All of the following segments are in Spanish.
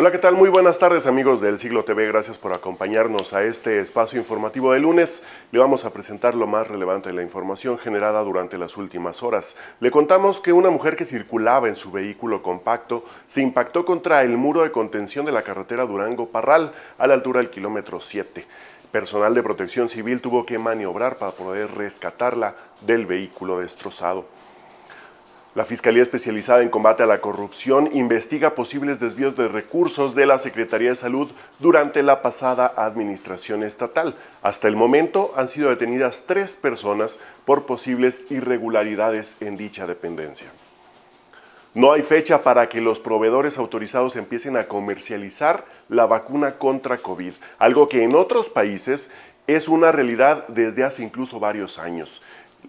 Hola, ¿qué tal? Muy buenas tardes amigos del Siglo TV, gracias por acompañarnos a este espacio informativo de lunes. Le vamos a presentar lo más relevante de la información generada durante las últimas horas. Le contamos que una mujer que circulaba en su vehículo compacto se impactó contra el muro de contención de la carretera Durango-Parral a la altura del kilómetro 7. Personal de protección civil tuvo que maniobrar para poder rescatarla del vehículo destrozado. La Fiscalía Especializada en Combate a la Corrupción investiga posibles desvíos de recursos de la Secretaría de Salud durante la pasada administración estatal. Hasta el momento han sido detenidas tres personas por posibles irregularidades en dicha dependencia. No hay fecha para que los proveedores autorizados empiecen a comercializar la vacuna contra COVID, algo que en otros países es una realidad desde hace incluso varios años.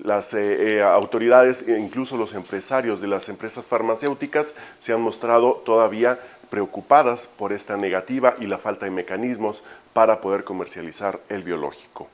Las eh, eh, autoridades e autoridades, incluso los empresarios de las empresas farmacéuticas, se han mostrado todavía preocupadas por esta negativa y la falta de mecanismos para poder comercializar el biológico.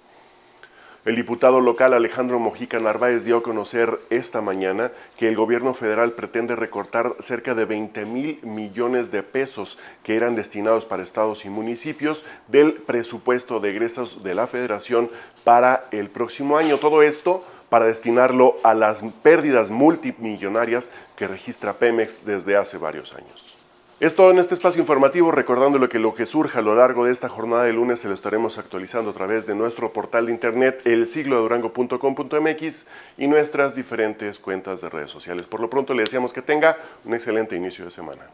El diputado local Alejandro Mojica Narváez dio a conocer esta mañana que el gobierno federal pretende recortar cerca de 20 mil millones de pesos que eran destinados para estados y municipios del presupuesto de egresos de la federación para el próximo año. Todo esto para destinarlo a las pérdidas multimillonarias que registra Pemex desde hace varios años. Es todo en este espacio informativo, recordándole que lo que surja a lo largo de esta jornada de lunes se lo estaremos actualizando a través de nuestro portal de internet elsiglodurango.com.mx y nuestras diferentes cuentas de redes sociales. Por lo pronto le deseamos que tenga un excelente inicio de semana.